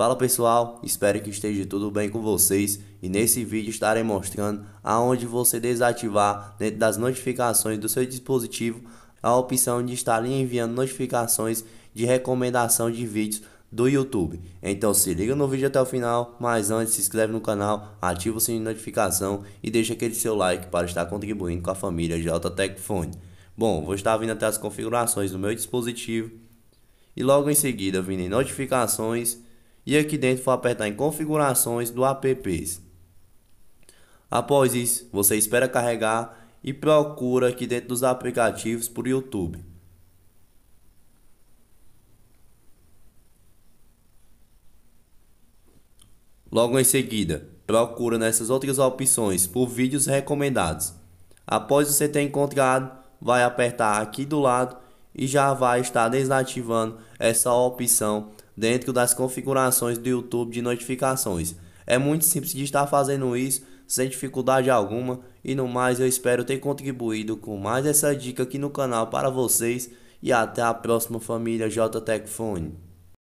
Fala pessoal, espero que esteja tudo bem com vocês e nesse vídeo estarei mostrando aonde você desativar dentro das notificações do seu dispositivo a opção de estar enviando notificações de recomendação de vídeos do YouTube. Então se liga no vídeo até o final, mas antes se inscreve no canal, ativa o sininho de notificação e deixa aquele seu like para estar contribuindo com a família de Fone. Tech Phone. Bom, vou estar vindo até as configurações do meu dispositivo e logo em seguida vindo em notificações e aqui dentro for apertar em configurações do apps. Após isso, você espera carregar e procura aqui dentro dos aplicativos por YouTube. Logo em seguida, procura nessas outras opções por vídeos recomendados. Após você ter encontrado, vai apertar aqui do lado e já vai estar desativando essa opção dentro das configurações do YouTube de notificações. É muito simples de estar fazendo isso, sem dificuldade alguma. E no mais, eu espero ter contribuído com mais essa dica aqui no canal para vocês. E até a próxima, família JTech